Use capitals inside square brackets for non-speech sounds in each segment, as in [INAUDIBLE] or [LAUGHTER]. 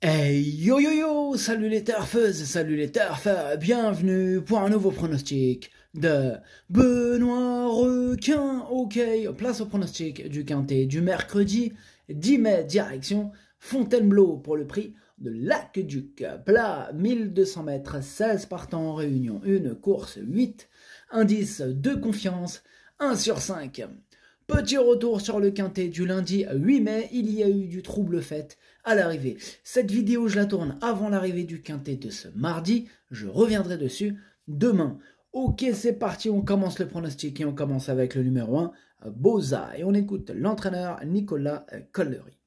Hey yo yo yo, salut les turfeuses, salut les turfeurs, bienvenue pour un nouveau pronostic de Benoît Requin. Ok, place au pronostic du quintet du mercredi 10 mai, direction Fontainebleau pour le prix de l'Aqueduc. Plat 1200 mètres, 16 partants en réunion, une course 8, indice de confiance 1 sur 5. Petit retour sur le quintet du lundi 8 mai, il y a eu du trouble fait à l'arrivée. Cette vidéo, je la tourne avant l'arrivée du quintet de ce mardi, je reviendrai dessus demain. Ok, c'est parti, on commence le pronostic et on commence avec le numéro 1, Boza. Et on écoute l'entraîneur Nicolas Collery.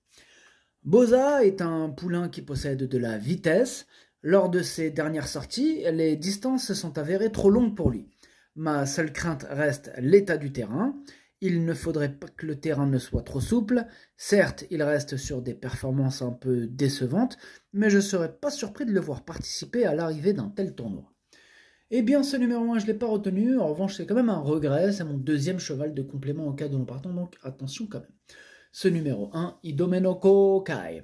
Boza est un poulain qui possède de la vitesse. Lors de ses dernières sorties, les distances se sont avérées trop longues pour lui. Ma seule crainte reste l'état du terrain il ne faudrait pas que le terrain ne soit trop souple. Certes, il reste sur des performances un peu décevantes, mais je ne serais pas surpris de le voir participer à l'arrivée d'un tel tournoi. Eh bien, ce numéro 1, je ne l'ai pas retenu. En revanche, c'est quand même un regret. C'est mon deuxième cheval de complément au cas de nous partons, donc attention quand même. Ce numéro 1, Idomenoko Kai.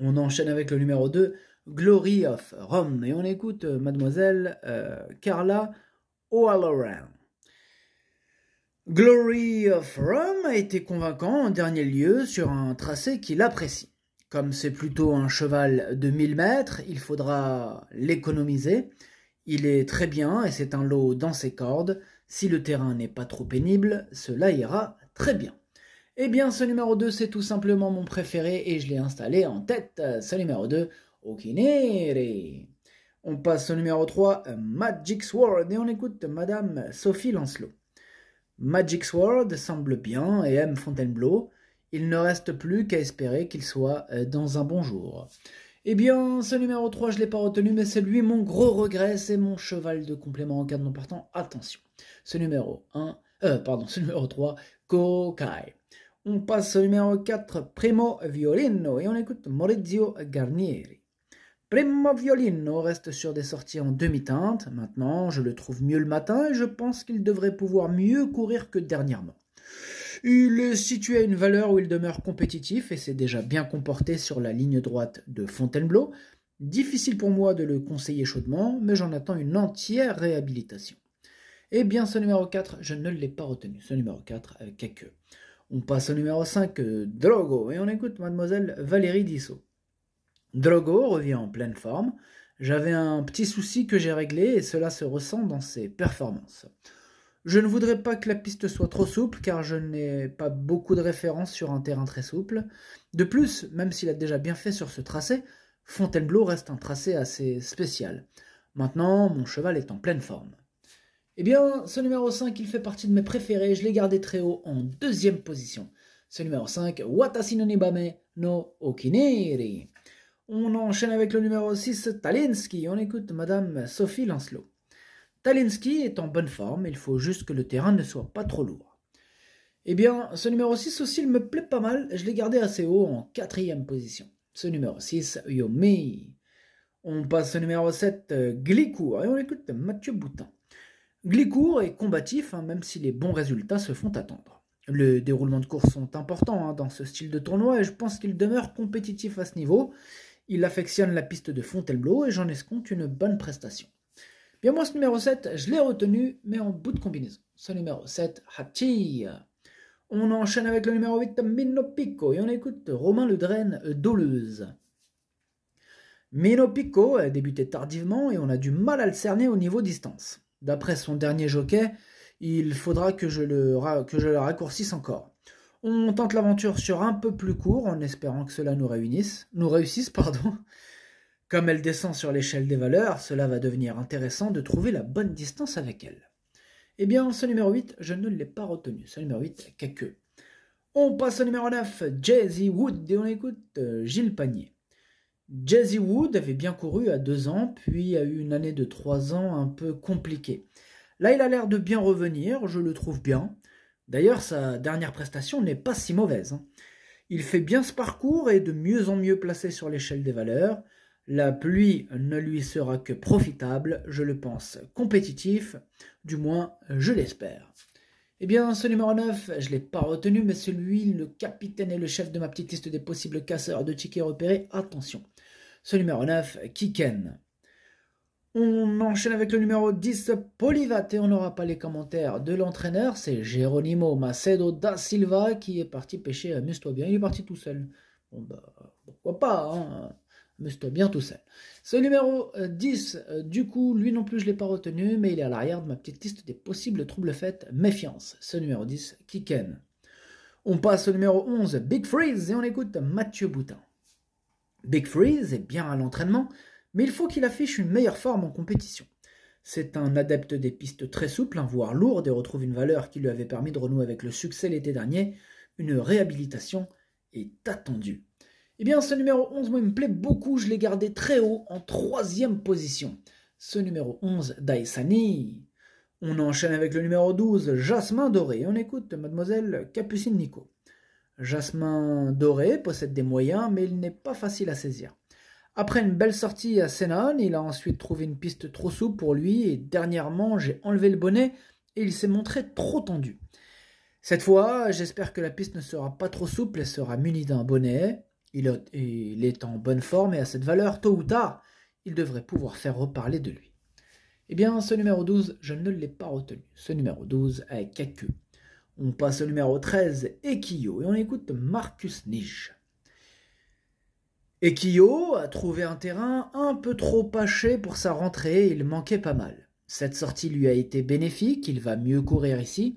On enchaîne avec le numéro 2, Glory of Rome. Et on écoute euh, mademoiselle euh, Carla All Glory of Rome a été convaincant en dernier lieu sur un tracé qu'il apprécie. Comme c'est plutôt un cheval de 1000 mètres, il faudra l'économiser. Il est très bien et c'est un lot dans ses cordes. Si le terrain n'est pas trop pénible, cela ira très bien. Eh bien, ce numéro 2, c'est tout simplement mon préféré et je l'ai installé en tête. Ce numéro 2, Okinere. On passe au numéro 3, Magic Sword, et on écoute Madame Sophie Lancelot. Magic Sword semble bien et aime Fontainebleau. Il ne reste plus qu'à espérer qu'il soit euh, dans un bon jour. Eh bien, ce numéro 3, je ne l'ai pas retenu, mais c'est lui mon gros regret, c'est mon cheval de complément en cas de non partant. Attention, ce numéro 1, euh, pardon, ce numéro 3, Kokai. On passe au numéro 4, Primo Violino, et on écoute Maurizio Garnieri. Primo on reste sur des sorties en demi-teinte. Maintenant, je le trouve mieux le matin et je pense qu'il devrait pouvoir mieux courir que dernièrement. Il est situé à une valeur où il demeure compétitif et s'est déjà bien comporté sur la ligne droite de Fontainebleau. Difficile pour moi de le conseiller chaudement, mais j'en attends une entière réhabilitation. Et eh bien, ce numéro 4, je ne l'ai pas retenu. Ce numéro 4 avec que... On passe au numéro 5, euh, Drogo, et on écoute mademoiselle Valérie Dissot. Drogo revient en pleine forme. J'avais un petit souci que j'ai réglé et cela se ressent dans ses performances. Je ne voudrais pas que la piste soit trop souple car je n'ai pas beaucoup de références sur un terrain très souple. De plus, même s'il a déjà bien fait sur ce tracé, Fontainebleau reste un tracé assez spécial. Maintenant, mon cheval est en pleine forme. Eh bien, ce numéro 5, il fait partie de mes préférés, je l'ai gardé très haut en deuxième position. Ce numéro 5, Watasinonibame no no Okineri. On enchaîne avec le numéro 6, Talinski. On écoute Madame Sophie Lancelot. Talinski est en bonne forme, il faut juste que le terrain ne soit pas trop lourd. Eh bien, ce numéro 6 aussi, il me plaît pas mal, je l'ai gardé assez haut en quatrième position. Ce numéro 6, Yomi. On passe au numéro 7, Glicourt, et on écoute Mathieu Boutin. Glicourt est combatif, hein, même si les bons résultats se font attendre. Le déroulement de course sont importants hein, dans ce style de tournoi et je pense qu'il demeure compétitif à ce niveau. Il affectionne la piste de Fontainebleau et j'en escompte une bonne prestation. Bien moi, ce numéro 7, je l'ai retenu, mais en bout de combinaison. Ce numéro 7, Hachi. On enchaîne avec le numéro 8, Minopico, et on écoute Romain Le Draine, euh, Doleuse. Pico a débuté tardivement et on a du mal à le cerner au niveau distance. D'après son dernier jockey, il faudra que je que je le raccourcisse encore. On tente l'aventure sur un peu plus court en espérant que cela nous réunisse, nous réussisse, pardon. Comme elle descend sur l'échelle des valeurs, cela va devenir intéressant de trouver la bonne distance avec elle. Eh bien, ce numéro 8, je ne l'ai pas retenu. Ce numéro 8, queue. On passe au numéro 9, Jay-Z Wood, et on écoute euh, Gilles Panier. Jay-Z Wood avait bien couru à deux ans, puis a eu une année de trois ans un peu compliquée. Là, il a l'air de bien revenir, je le trouve bien. D'ailleurs, sa dernière prestation n'est pas si mauvaise. Hein. Il fait bien ce parcours et de mieux en mieux placé sur l'échelle des valeurs. La pluie ne lui sera que profitable, je le pense compétitif, du moins je l'espère. Eh bien, ce numéro 9, je ne l'ai pas retenu, mais celui, le capitaine et le chef de ma petite liste des possibles casseurs de tickets repérés, attention. Ce numéro 9, Kiken. On enchaîne avec le numéro 10, Polivat, et on n'aura pas les commentaires de l'entraîneur. C'est Geronimo Macedo da Silva qui est parti pêcher. Amuse-toi bien, il est parti tout seul. Bon, bah, pourquoi pas, hein toi bien tout seul. Ce numéro 10, euh, euh, du coup, lui non plus, je ne l'ai pas retenu, mais il est à l'arrière de ma petite liste des possibles troubles faits. Méfiance. Ce numéro 10, Kiken. On passe au numéro 11, Big Freeze, et on écoute Mathieu Boutin. Big Freeze est bien à l'entraînement mais il faut qu'il affiche une meilleure forme en compétition. C'est un adepte des pistes très souples, hein, voire lourdes, et retrouve une valeur qui lui avait permis de renouer avec le succès l'été dernier. Une réhabilitation est attendue. Eh bien, ce numéro 11, moi, il me plaît beaucoup. Je l'ai gardé très haut, en troisième position. Ce numéro 11, Daisani. On enchaîne avec le numéro 12, Jasmin Doré. On écoute Mademoiselle Capucine Nico. Jasmin Doré possède des moyens, mais il n'est pas facile à saisir. Après une belle sortie à Senaon, il a ensuite trouvé une piste trop souple pour lui et dernièrement j'ai enlevé le bonnet et il s'est montré trop tendu. Cette fois, j'espère que la piste ne sera pas trop souple et sera munie d'un bonnet. Il est en bonne forme et à cette valeur, tôt ou tard, il devrait pouvoir faire reparler de lui. Eh bien, ce numéro 12, je ne l'ai pas retenu. Ce numéro 12 avec Kaku. On passe au numéro 13, Ekiyo, et on écoute Marcus Niche. Et a trouvé un terrain un peu trop paché pour sa rentrée, il manquait pas mal. Cette sortie lui a été bénéfique, il va mieux courir ici,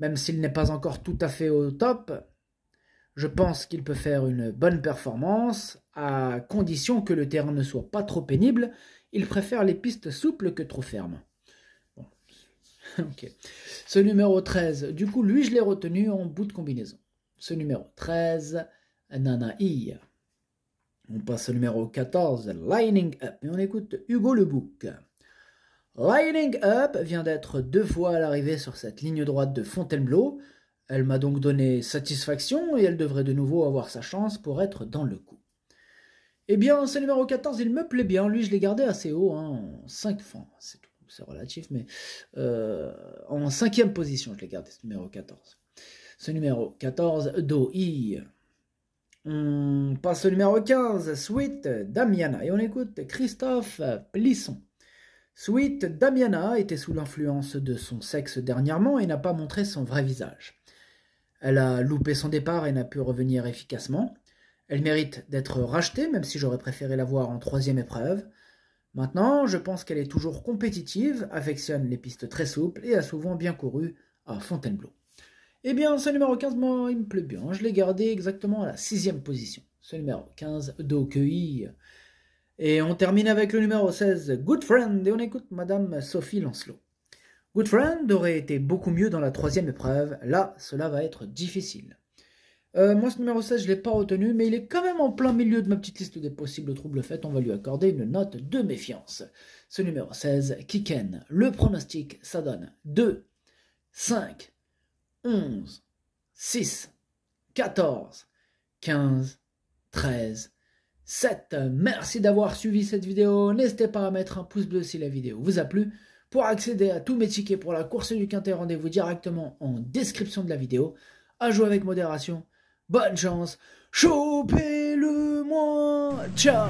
même s'il n'est pas encore tout à fait au top. Je pense qu'il peut faire une bonne performance, à condition que le terrain ne soit pas trop pénible. Il préfère les pistes souples que trop fermes. [LAUGHS] Ce numéro 13, du coup, lui, je l'ai retenu en bout de combinaison. Ce numéro 13, Nana I. On passe au numéro 14, Lining Up, et on écoute Hugo Le Bouc. Lining Up vient d'être deux fois à l'arrivée sur cette ligne droite de Fontainebleau. Elle m'a donc donné satisfaction et elle devrait de nouveau avoir sa chance pour être dans le coup. Eh bien, ce numéro 14, il me plaît bien. Lui, je l'ai gardé assez haut, hein, en 5 francs, c'est relatif, mais euh, en cinquième position, je l'ai gardé, ce numéro 14. Ce numéro 14, Do I. On passe au numéro 15, Sweet Damiana. Et on écoute Christophe Plisson. Sweet Damiana était sous l'influence de son sexe dernièrement et n'a pas montré son vrai visage. Elle a loupé son départ et n'a pu revenir efficacement. Elle mérite d'être rachetée, même si j'aurais préféré la voir en troisième épreuve. Maintenant, je pense qu'elle est toujours compétitive, affectionne les pistes très souples et a souvent bien couru à Fontainebleau. Eh bien, ce numéro 15, moi, il me plaît bien. Je l'ai gardé exactement à la sixième position. Ce numéro 15, d'Ocueilli. Et on termine avec le numéro 16, Good Friend. Et on écoute Madame Sophie Lancelot. Good Friend aurait été beaucoup mieux dans la troisième épreuve. Là, cela va être difficile. Euh, moi, ce numéro 16, je ne l'ai pas retenu, mais il est quand même en plein milieu de ma petite liste des possibles troubles faits. On va lui accorder une note de méfiance. Ce numéro 16, Kiken. Le pronostic, ça donne 2, 5, 11, 6, 14, 15, 13, 7. Merci d'avoir suivi cette vidéo. N'hésitez pas à mettre un pouce bleu si la vidéo vous a plu. Pour accéder à tous mes tickets pour la course du Quintet, rendez-vous directement en description de la vidéo. À jouer avec modération. Bonne chance. Chopez-le moi. Ciao.